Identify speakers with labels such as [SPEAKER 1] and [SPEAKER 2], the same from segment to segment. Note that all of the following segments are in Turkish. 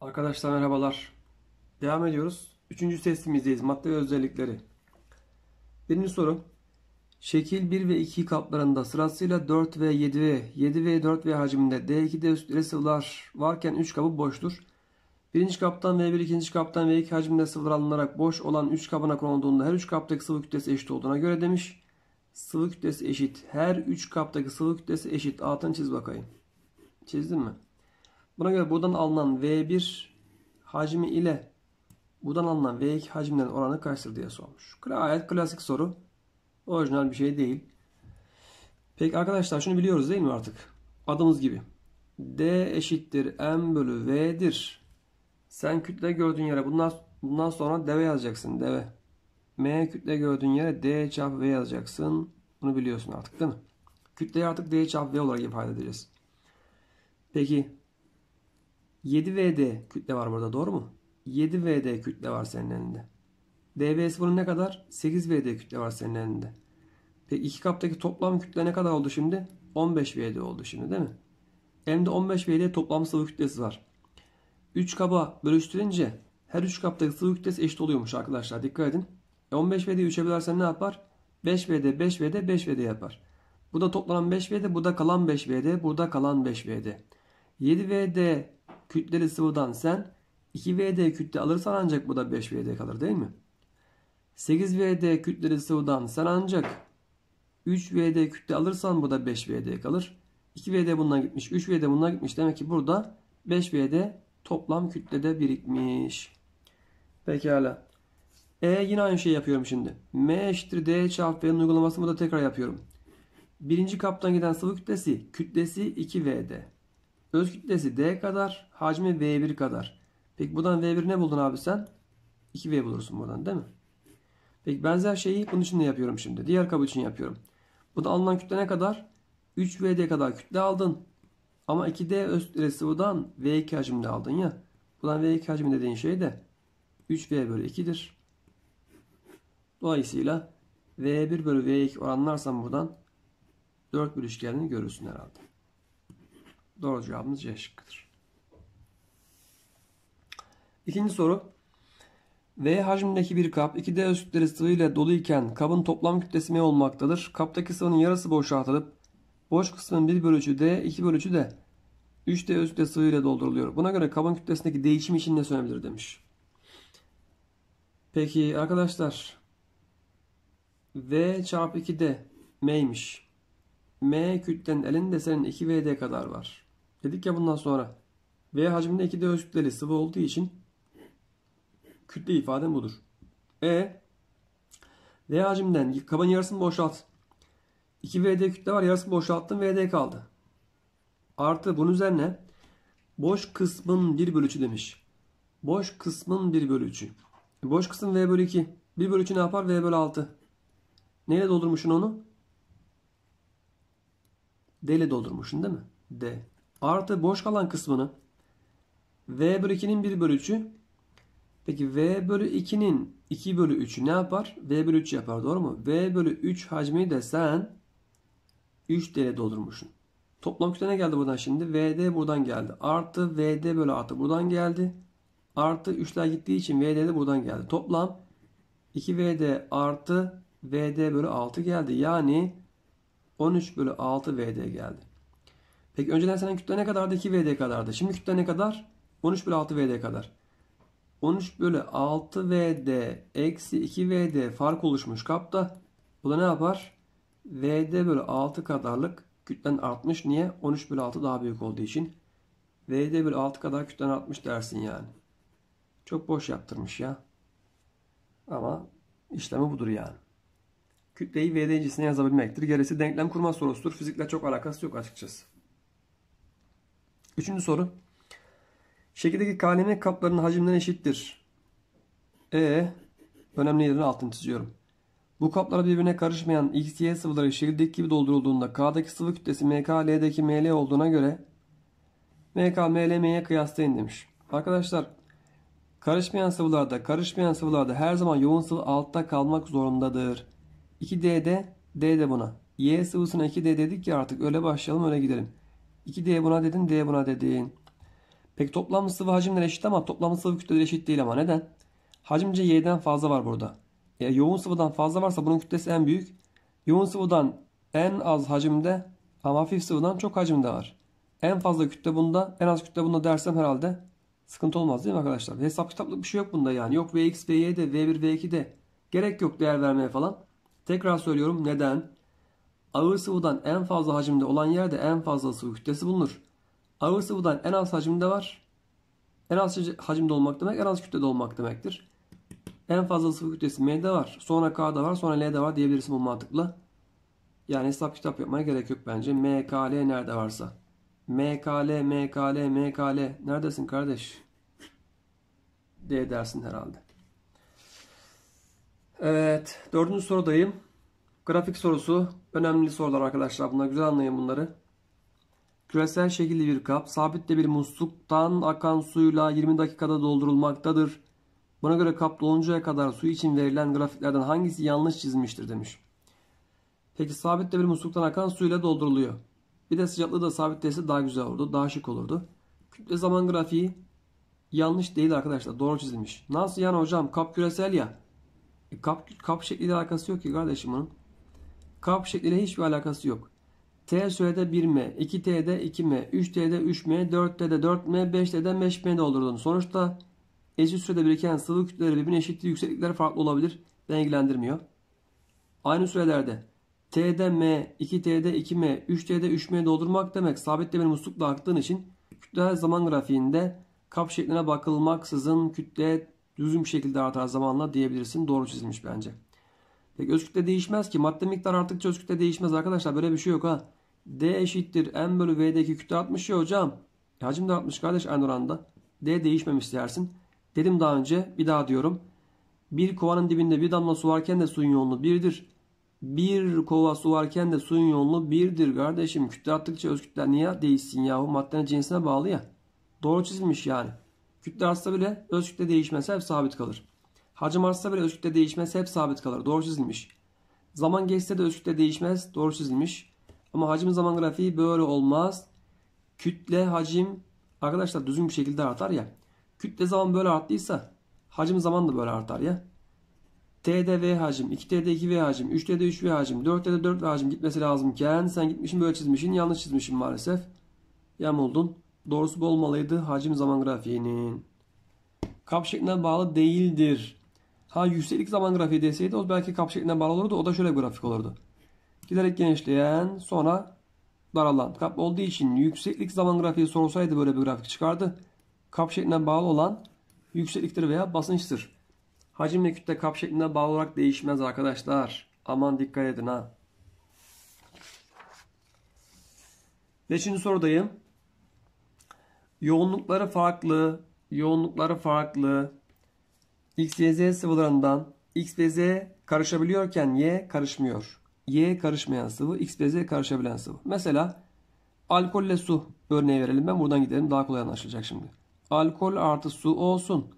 [SPEAKER 1] Arkadaşlar merhabalar. Devam ediyoruz. Üçüncü testimizdeyiz. Madde ve özellikleri. Birinci soru. Şekil 1 ve 2 kaplarında sırasıyla 4 ve 7 ve 7 ve 4 ve hacminde D2'de üstüne sıvılar varken 3 kabı boştur. Birinci kaptan ve 1 ikinci kaptan ve 2 hacminde sıvılar alınarak boş olan 3 kabına konulduğunda her 3 kaptaki sıvı kütlesi eşit olduğuna göre demiş. Sıvı kütlesi eşit. Her 3 kaptaki sıvı kütlesi eşit. Altını çiz bakayım. Çizdin mi? Buna göre buradan alınan V1 hacmi ile buradan alınan V2 hacimlerin oranı kaçtır diye sormuş. Gayet klasik soru. Orijinal bir şey değil. Peki arkadaşlar şunu biliyoruz değil mi artık? Adımız gibi. D eşittir M bölü V'dir. Sen kütle gördüğün yere bundan, bundan sonra deve yazacaksın. Deve. M kütle gördüğün yere D çarpı V yazacaksın. Bunu biliyorsun artık değil mi? Kütleyi artık D çarpı V olarak ifade edeceğiz. Peki 7VD kütle var burada doğru mu? 7VD kütle var senin elinde. DBS bunun ne kadar? 8VD kütle var senin elinde. Peki iki kaptaki toplam kütle ne kadar oldu şimdi? 15VD oldu şimdi değil mi? Elimde 15VD toplam sıvı kütlesi var. 3 kaba bölüştürünce her 3 kaptaki sıvı kütlesi eşit oluyormuş arkadaşlar. Dikkat edin. E 15VD'yi 3'e bölersen ne yapar? 5VD, 5VD, 5VD yapar. Bu da toplam 5VD, bu da kalan 5VD, burada kalan 5VD. 7VD kütleli sıvıdan sen 2VD kütle alırsan ancak bu da 5VD kalır değil mi? 8VD kütleli sıvıdan sen ancak 3VD kütle alırsan bu da 5VD kalır. 2VD bundan gitmiş. 3VD bundan gitmiş. Demek ki burada 5VD toplam kütlede birikmiş. Pekala. E yine aynı şeyi yapıyorum şimdi. M eşittir D çarpı V'nin uygulamasını da tekrar yapıyorum. Birinci kaptan giden sıvı kütlesi. Kütlesi 2VD. Öz kütlesi D kadar. Hacmi V1 kadar. Peki buradan V1 ne buldun abi sen? 2V bulursun buradan değil mi? Peki benzer şeyi bunun için de yapıyorum şimdi. Diğer kabı için yapıyorum. Bu da alınan kütle ne kadar? 3VD kadar kütle aldın. Ama 2D öz kütlesi buradan V2 hacimde aldın ya. Buradan V2 hacmi dediğin şey de 3V bölü 2'dir. Dolayısıyla V1 bölü V2 oranlarsan buradan 4 bölü üçgenini görürsün herhalde. Doğru cevabımız C şıkkıdır. İkinci soru. V hacmindeki bir kap 2D üstleri sıvı ile dolu iken kabın toplam kütlesi M olmaktadır. Kaptaki sıvının yarısı boşa atılıp boş kısmın 1 bölücü D, 2 bölücü de, 3D üstte sıvı ile dolduruluyor. Buna göre kabın kütlesindeki değişim için ne söylenebilir demiş. Peki arkadaşlar V çarpı 2D M'ymiş. M kütlenin elinde senin 2VD kadar var. Dedik ya bundan sonra. V hacminde iki d öz sıvı olduğu için kütle ifadem budur. E V hacimden kabın yarısını boşalt. 2 VD kütle var yarısını boşalttım VD kaldı. Artı bunun üzerine boş kısmın 1 bölü 3'ü demiş. Boş kısmın 1 bölü 3'ü. Boş kısım V bölü 2. 1 bölü 3'ü ne yapar? V bölü 6. Neyle doldurmuşsun onu? D ile doldurmuşsun değil mi? D artı boş kalan kısmını v bölü 2'nin 1 bölü 3'ü peki v bölü 2'nin 2 bölü 3'ü ne yapar? v bölü 3 yapar doğru mu? v bölü 3 hacmi de sen 3 dl doldurmuşsun. Toplam kütle ne geldi buradan şimdi? vd buradan geldi. Artı vd bölü artı buradan geldi. Artı 3'ler gittiği için vd de buradan geldi. Toplam 2vd artı vd bölü 6 geldi. Yani 13 bölü 6 vd geldi. Peki önceden senin kütlen ne kadardı? 2 VD kadardı. Şimdi kütlen ne kadar? 13 bölü 6 VD kadar. 13 bölü 6 VD eksi 2 VD fark oluşmuş kapta. Bu da ne yapar? VD bölü 6 kadarlık kütlen artmış. Niye? 13 bölü 6 daha büyük olduğu için. VD bölü 6 kadar kütlen artmış dersin yani. Çok boş yaptırmış ya. Ama işlemi budur yani. Kütleyi VD cinsine yazabilmektir. Gerisi denklem kurma sorusudur. Fizikle çok alakası yok açıkçası. Üçüncü soru. Şekildeki KLM kaplarının hacimleri eşittir. E önemli yerini altını çiziyorum. Bu kaplara birbirine karışmayan X, Y sıvıları şekildeki gibi doldurulduğunda K'daki sıvı kütlesi MK, L'deki ML olduğuna göre MK, ML, M'ye kıyaslayın demiş. Arkadaşlar karışmayan sıvılarda karışmayan sıvılarda her zaman yoğun sıvı altta kalmak zorundadır. 2D'de D buna. Y sıvısına 2D dedik ya artık öyle başlayalım öyle gidelim. 2D buna dedin, D buna dedin. Peki toplam sıvı hacimler eşit ama toplam sıvı kütleleri eşit değil ama neden? Hacimce Y'den fazla var burada. E, yoğun sıvıdan fazla varsa bunun kütlesi en büyük. Yoğun sıvıdan en az hacimde ama hafif sıvıdan çok hacimde var. En fazla kütle bunda, en az kütle bunda dersem herhalde sıkıntı olmaz değil mi arkadaşlar? Hesap kitaplık bir şey yok bunda yani. Yok Vx, Vy de, V1, V2 de. Gerek yok değer vermeye falan. Tekrar söylüyorum neden? Ağır sıvıdan en fazla hacimde olan yerde en fazla sıvı kütlesi bulunur. Ağır sıvıdan en az hacimde var. En az hacimde olmak demek en az kütlede olmak demektir. En fazla sıvı kütlesi M'de var. Sonra K'da var. Sonra L'de var diyebilirsin bu mantıkla. Yani hesap kitap yapmaya gerek yok bence. M, K, L nerede varsa. M, K, L, M, K, L, M, K, L. Neredesin kardeş? D dersin herhalde. Evet. Dördüncü sorudayım. Grafik sorusu. Önemli sorular arkadaşlar bunlar. Güzel anlayın bunları. Küresel şekilli bir kap sabitle bir musluktan akan suyla 20 dakikada doldurulmaktadır. Buna göre kap doluncaya kadar su için verilen grafiklerden hangisi yanlış çizmiştir demiş. Peki sabitle bir musluktan akan suyla dolduruluyor. Bir de sıcaklığı da sabitlese daha güzel olurdu. Daha şık olurdu. Kütle zaman grafiği yanlış değil arkadaşlar. Doğru çizilmiş. Nasıl yani hocam? Kap küresel ya. E, kap, kap şekliyle alakası yok ki kardeşim onun. Kap şekliyle hiçbir alakası yok. T sürede 1M, 2T'de 2M, 3T'de 3M, 4T'de 4M, 5T'de 5M'de doldurdun. Sonuçta eşit sürede biriken sıvı kütleleri birbirine eşitli yükseklikler farklı olabilir. Beni ilgilendirmiyor. Aynı sürelerde T'de M, 2T'de 2M, 3T'de 3M doldurmak demek sabit demir muslukla aktığın için kütle zaman grafiğinde kap şekline bakılmaksızın kütle düzgün bir şekilde artar zamanla diyebilirsin. Doğru çizilmiş bence. Peki öz kütle değişmez ki. Madde miktar arttıkça öz kütle değişmez arkadaşlar. Böyle bir şey yok ha. D eşittir. M bölü V'deki kütle artmış ya hocam. E, hacim de artmış kardeş aynı oranda. D değişmemiş dersin. Dedim daha önce bir daha diyorum. Bir kovanın dibinde bir damla su varken de suyun yoğunluğu birdir. Bir kova su varken de suyun yoğunluğu birdir kardeşim. Kütle arttıkça öz kütle niye değişsin yahu? Maddenin cinsine bağlı ya. Doğru çizilmiş yani. Kütle artsa bile öz kütle değişmez. Hep sabit kalır. Hacim artsa bile özgürlükte değişmez hep sabit kalır. Doğru çizilmiş. Zaman geçse de özgürlükte değişmez. Doğru çizilmiş. Ama hacim zaman grafiği böyle olmaz. Kütle hacim arkadaşlar düzgün bir şekilde artar ya. Kütle zaman böyle arttıysa hacim zaman da böyle artar ya. T'de V hacim, 2T'de 2V hacim, 3T'de 3V hacim, 4T'de 4V hacim gitmesi lazımken sen gitmişsin böyle çizmişsin, yanlış çizmişsin maalesef. oldun. Doğrusu bu olmalıydı hacim zaman grafiğinin. Kap şekline bağlı değildir. Ha yükseklik zaman grafiği deseydi o belki kap şeklinde bağlı olurdu. O da şöyle bir grafik olurdu. Giderek genişleyen sonra daralan kap olduğu için yükseklik zaman grafiği sorulsaydı böyle bir grafik çıkardı. Kap şeklinde bağlı olan yüksekliktir veya basınçtır. Hacim ve kütle kap şeklinde bağlı olarak değişmez arkadaşlar. Aman dikkat edin ha. Beşinci sorudayım. Yoğunlukları farklı, yoğunlukları farklı, X, ve Z sıvılarından X ve Z karışabiliyorken Y karışmıyor. Y karışmayan sıvı, X ve Z karışabilen sıvı. Mesela alkolle su örneği verelim. Ben buradan gidelim daha kolay anlaşılacak şimdi. Alkol artı su olsun.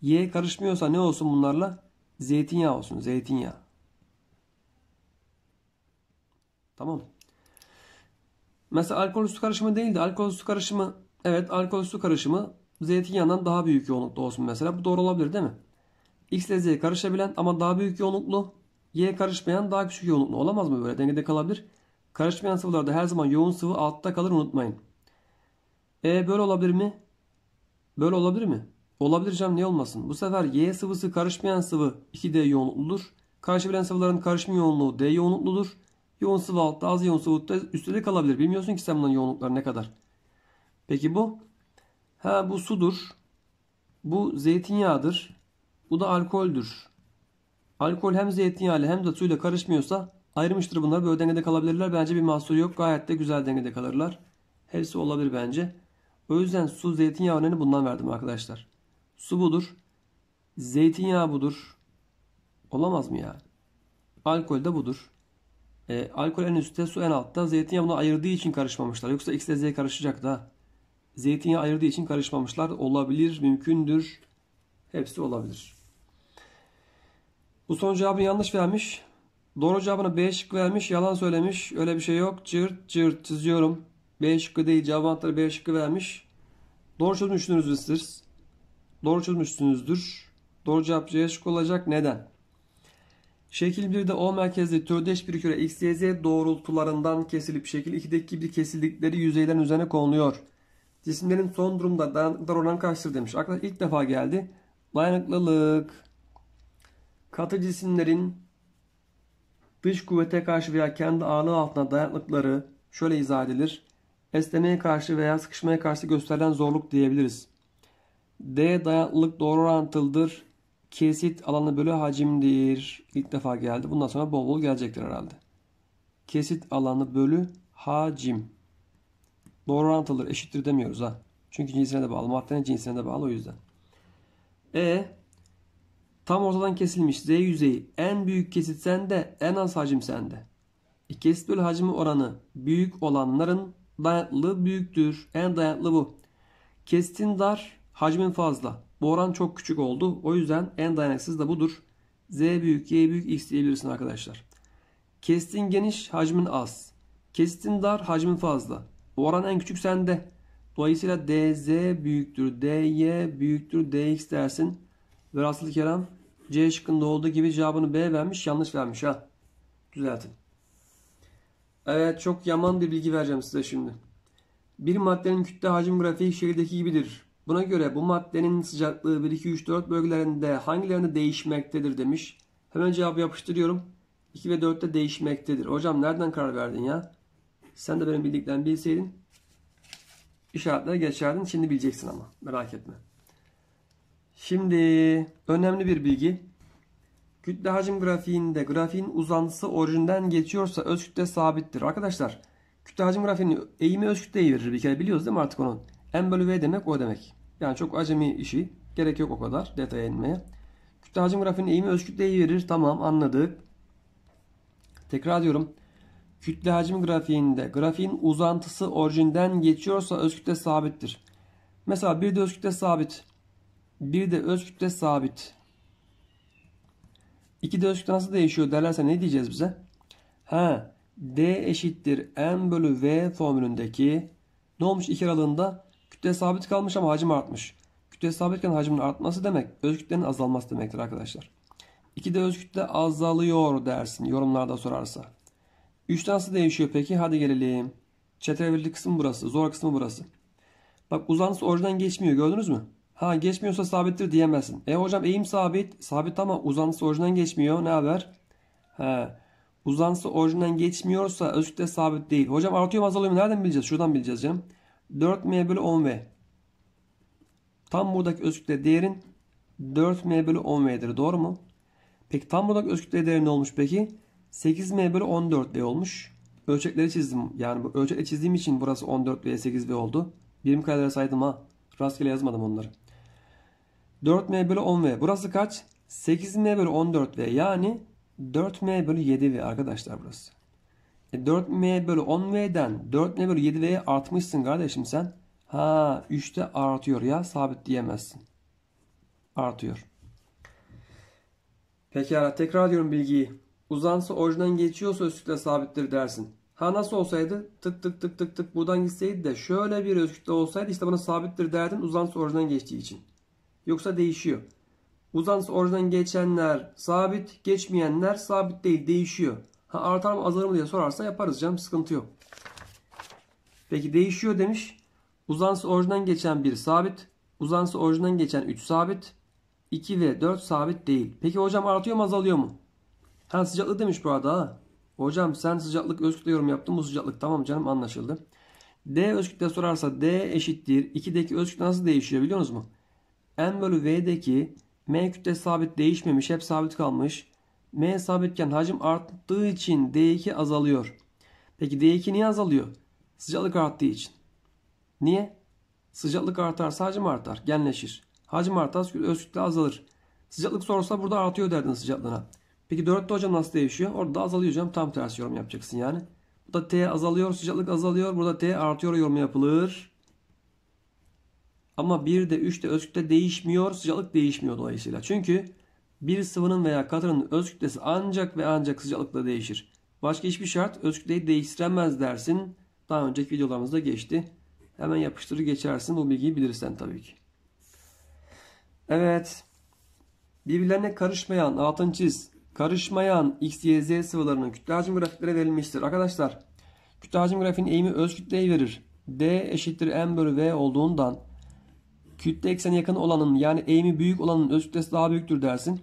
[SPEAKER 1] Y karışmıyorsa ne olsun bunlarla? Zeytinyağı olsun. Zeytinyağı. Tamam. Mesela alkol su karışımı değil de alkol su karışımı evet alkol su karışımı zeytinyağından daha büyük yoğunlukta olsun mesela. Bu doğru olabilir değil mi? X ile Z karışabilen ama daha büyük yoğunluklu. Y karışmayan daha küçük yoğunluklu. Olamaz mı böyle? Dengede kalabilir. Karışmayan sıvılarda her zaman yoğun sıvı altta kalır unutmayın. E böyle olabilir mi? Böyle olabilir mi? Olabilir canım ne olmasın. Bu sefer Y sıvısı karışmayan sıvı 2D yoğunlukludur. Karışabilen sıvıların karışım yoğunluğu D yoğunlukludur. Yoğun sıvı altta az yoğun sıvı üstte de kalabilir. Bilmiyorsun ki sen bunun yoğunlukları ne kadar. Peki bu Ha bu sudur. Bu zeytinyağıdır. Bu da alkoldür. Alkol hem zeytinyağıyla hem de suyla karışmıyorsa ayrımıştır bunlar. Böyle dengede kalabilirler. Bence bir mahsuru yok. Gayet de güzel dengede kalırlar. Hepsi olabilir bence. O yüzden su zeytinyağı örneğini bundan verdim arkadaşlar. Su budur. Zeytinyağı budur. Olamaz mı ya? Alkol de budur. E, alkol en üstte, su en altta. Zeytinyağı bunu ayırdığı için karışmamışlar. Yoksa X ile Z karışacak da zeytinyağı ayırdığı için karışmamışlar. Olabilir, mümkündür. Hepsi olabilir. Bu son cevabını yanlış vermiş. Doğru cevabını B şıkkı vermiş. Yalan söylemiş. Öyle bir şey yok. Cırt cırt çiziyorum. B şıkkı değil. Cevap anahtarı B şıkkı vermiş. Doğru çözmüşsünüz siz. Doğru çözmüşsünüzdür. Doğru cevap C şıkkı olacak. Neden? Şekil 1'de O merkezli türdeş bir küre XYZ doğrultularından kesilip şekil 2'deki gibi kesildikleri yüzeylerin üzerine konuluyor. Cisimlerin son durumda dayanıklıkları oranı kaçtır demiş. Arkadaşlar ilk defa geldi. Dayanıklılık. Katı cisimlerin dış kuvvete karşı veya kendi ağırlığı altına dayanıklılıkları şöyle izah edilir. Esnemeye karşı veya sıkışmaya karşı gösterilen zorluk diyebiliriz. D dayanıklılık doğru orantılıdır. Kesit alanı bölü hacimdir. İlk defa geldi. Bundan sonra bol bol gelecektir herhalde. Kesit alanı bölü hacim doğru orantılıdır eşittir demiyoruz ha. Çünkü cinsine de bağlı. Maddenin cinsine de bağlı o yüzden. E tam ortadan kesilmiş Z yüzeyi en büyük kesit sende en az hacim sende. E, kesit bölü hacmi oranı büyük olanların dayanıklı büyüktür. En dayanıklı bu. Kesitin dar hacmin fazla. Bu oran çok küçük oldu. O yüzden en dayanıksız da budur. Z büyük, Y büyük, X diyebilirsin arkadaşlar. Kestin geniş, hacmin az. Kestin dar, hacmin fazla oran en küçük sende. Dolayısıyla dz büyüktür, dy büyüktür, dx dersin. Ve Velhasıl kelam C şıkkında olduğu gibi cevabını B vermiş, yanlış vermiş ha. Düzeltin. Evet çok yaman bir bilgi vereceğim size şimdi. Bir maddenin kütle hacim grafiği şekildeki gibidir. Buna göre bu maddenin sıcaklığı 1, 2, 3, 4 bölgelerinde hangilerinde değişmektedir demiş. Hemen cevap yapıştırıyorum. 2 ve 4'te değişmektedir. Hocam nereden karar verdin ya? Sen de benim bildiklerimi bilseydin işaretlere geçerdin. Şimdi bileceksin ama merak etme. Şimdi önemli bir bilgi. Kütle hacim grafiğinde grafiğin uzantısı orijinden geçiyorsa öz kütle sabittir. Arkadaşlar kütle hacim grafiğinin eğimi öz kütleyi verir bir kere biliyoruz değil mi artık onun? M bölü V demek o demek. Yani çok acemi işi. Gerek yok o kadar detaya inmeye. Kütle hacim grafiğinin eğimi öz kütleyi verir. Tamam anladık. Tekrar diyorum. Kütle hacim grafiğinde grafiğin uzantısı orijinden geçiyorsa öz kütle sabittir. Mesela bir de öz kütle sabit. Bir de öz kütle sabit. İki de öz kütle nasıl değişiyor derlerse ne diyeceğiz bize? Ha, D eşittir n bölü V formülündeki ne olmuş iki aralığında? Kütle sabit kalmış ama hacim artmış. Kütle sabitken hacmin artması demek öz kütlenin azalması demektir arkadaşlar. İki de öz kütle azalıyor dersin yorumlarda sorarsa. 3 nasıl değişiyor peki? Hadi gelelim. Çetrefilli kısım burası. Zor kısmı burası. Bak uzantısı oradan geçmiyor. Gördünüz mü? Ha geçmiyorsa sabittir diyemezsin. E hocam eğim sabit. Sabit ama uzantısı orijinden geçmiyor. Ne haber? He. Uzantısı orijinden geçmiyorsa özlükte sabit değil. Hocam artıyor mu azalıyor mu? Nereden bileceğiz? Şuradan bileceğiz canım. 4m bölü 10v. Tam buradaki özlükte değerin 4m bölü 10v'dir. Doğru mu? Peki tam buradaki özlükte değeri ne olmuş peki? 8m bölü 14v olmuş. Ölçekleri çizdim. Yani bu ölçekle çizdiğim için burası 14v 8v oldu. Birim kaydara saydım ha. Rastgele yazmadım onları. 4m bölü 10v. Burası kaç? 8m bölü 14v. Yani 4m bölü 7v arkadaşlar burası. E 4m bölü 10v'den 4m bölü 7v'ye artmışsın kardeşim sen. Ha 3'te artıyor ya sabit diyemezsin. Artıyor. Peki ara tekrar diyorum bilgiyi. Uzansa orijinden geçiyorsa özlükle sabittir dersin. Ha nasıl olsaydı tık tık tık tık tık buradan gitseydi de şöyle bir özlükle olsaydı işte bana sabittir derdin uzansa orijinden geçtiği için. Yoksa değişiyor. Uzansa orijinden geçenler sabit, geçmeyenler sabit değil değişiyor. Ha artar mı azalır mı diye sorarsa yaparız canım sıkıntı yok. Peki değişiyor demiş. Uzansa orijinden geçen bir sabit, uzansa orijinden geçen 3 sabit, 2 ve 4 sabit değil. Peki hocam artıyor mu azalıyor mu? Sen sıcaklık demiş bu arada Hocam sen sıcaklık özgürlükle yorum yaptın. Bu sıcaklık tamam canım anlaşıldı. D özgürlükte sorarsa D eşittir. 2'deki özgürlük nasıl değişiyor biliyor musunuz mu? N bölü V'deki M kütle sabit değişmemiş. Hep sabit kalmış. M sabitken hacim arttığı için D2 azalıyor. Peki D2 niye azalıyor? Sıcaklık arttığı için. Niye? Sıcaklık artarsa hacim artar. Genleşir. Hacim artarsa öz kütle azalır. Sıcaklık sorsa burada artıyor derdin sıcaklığına. Peki 4'te hocam nasıl değişiyor? Orada azalıyor hocam. Tam tersi yorum yapacaksın yani. Burada T azalıyor, sıcaklık azalıyor. Burada T artıyor yorumu yapılır. Ama 1'de, 3'te, özkütle değişmiyor. Sıcaklık değişmiyor dolayısıyla. Çünkü bir sıvının veya katının öz ancak ve ancak sıcaklıkla değişir. Başka hiçbir şart öz değiştiremez dersin. Daha önceki videolarımızda geçti. Hemen yapıştırı geçersin. Bu bilgiyi bilirsen tabii ki. Evet. Birbirlerine karışmayan altın çiz karışmayan x, y, z sıvılarının kütle hacim grafikleri verilmiştir. Arkadaşlar kütle hacim grafiğinin eğimi öz kütleyi verir. D eşittir m bölü v olduğundan kütle eksene yakın olanın yani eğimi büyük olanın öz kütlesi daha büyüktür dersin.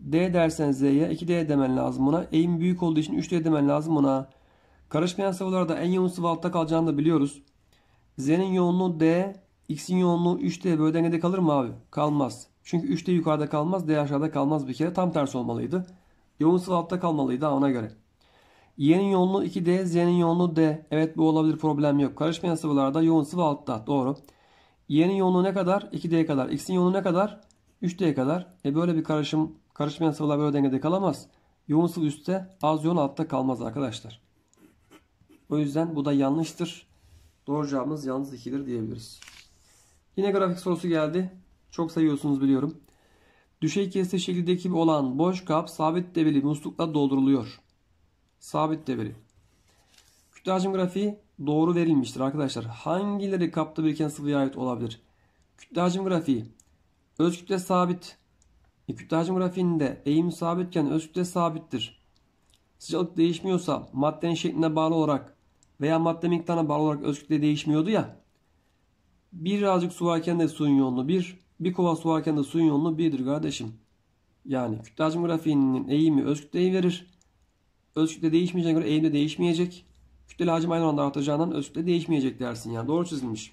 [SPEAKER 1] D dersen z'ye 2d demen lazım buna. Eğim büyük olduğu için 3d demen lazım buna. Karışmayan sıvılarda en yoğun sıvı altta kalacağını da biliyoruz. Z'nin yoğunluğu D, X'in yoğunluğu 3D böyle dengede kalır mı abi? Kalmaz. Çünkü 3D yukarıda kalmaz, D aşağıda kalmaz bir kere. Tam tersi olmalıydı. Yoğun sıvı altta kalmalıydı ona göre. Y'nin yoğunluğu 2D, Z'nin yoğunluğu D. Evet bu olabilir problem yok. Karışmayan sıvılarda yoğun sıvı altta. Doğru. Y'nin yoğunluğu ne kadar? 2D'ye kadar. X'in yoğunluğu ne kadar? 3D'ye kadar. E böyle bir karışım, karışmayan sıvılar böyle dengede kalamaz. Yoğun sıvı üstte, az yoğun altta kalmaz arkadaşlar. O yüzden bu da yanlıştır. Doğru cevabımız yalnız 2'dir diyebiliriz. Yine grafik sorusu geldi. Çok sayıyorsunuz biliyorum. Düşey kese şekildeki olan boş kap sabit debeli muslukla dolduruluyor. Sabit debeli. Kütle hacim grafiği doğru verilmiştir arkadaşlar. Hangileri kapta biriken sıvıya ait olabilir? Kütle hacim grafiği. Öz kütle sabit. E, kütle hacim grafiğinde eğim sabitken öz kütle sabittir. Sıcaklık değişmiyorsa maddenin şekline bağlı olarak veya madde miktarına bağlı olarak öz kütle değişmiyordu ya. Birazcık su varken de suyun yoğunluğu 1, bir kova su varken de suyun yoğunluğu birdir kardeşim. Yani kütle hacim grafiğinin eğimi öz kütleyi verir. Öz kütle değişmeyeceğine göre eğim de değişmeyecek. Kütle hacim aynı anda artacağından öz kütle değişmeyecek dersin. Yani doğru çizilmiş.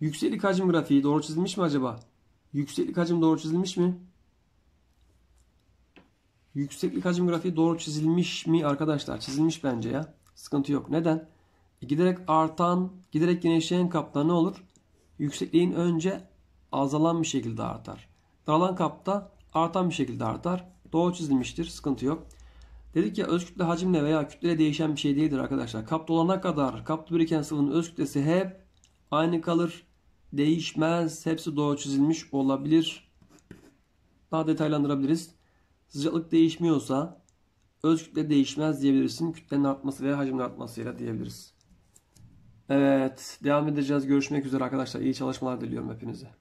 [SPEAKER 1] Yükseklik hacim grafiği doğru çizilmiş mi acaba? Yükseklik hacim doğru çizilmiş mi? Yükseklik hacim grafiği doğru çizilmiş mi arkadaşlar? Çizilmiş bence ya. Sıkıntı yok. Neden? E giderek artan, giderek genişleyen kapta ne olur? Yüksekliğin önce azalan bir şekilde artar. Daralan kapta artan bir şekilde artar. Doğru çizilmiştir. Sıkıntı yok. Dedik ya öz kütle hacimle veya kütleyle değişen bir şey değildir arkadaşlar. Kap dolana kadar kapta biriken sıvının öz kütlesi hep aynı kalır. Değişmez. Hepsi doğru çizilmiş olabilir. Daha detaylandırabiliriz. Sıcaklık değişmiyorsa öz kütle değişmez diyebilirsin. Kütlenin artması veya hacmin artmasıyla diyebiliriz. Evet. Devam edeceğiz. Görüşmek üzere arkadaşlar. İyi çalışmalar diliyorum hepinize.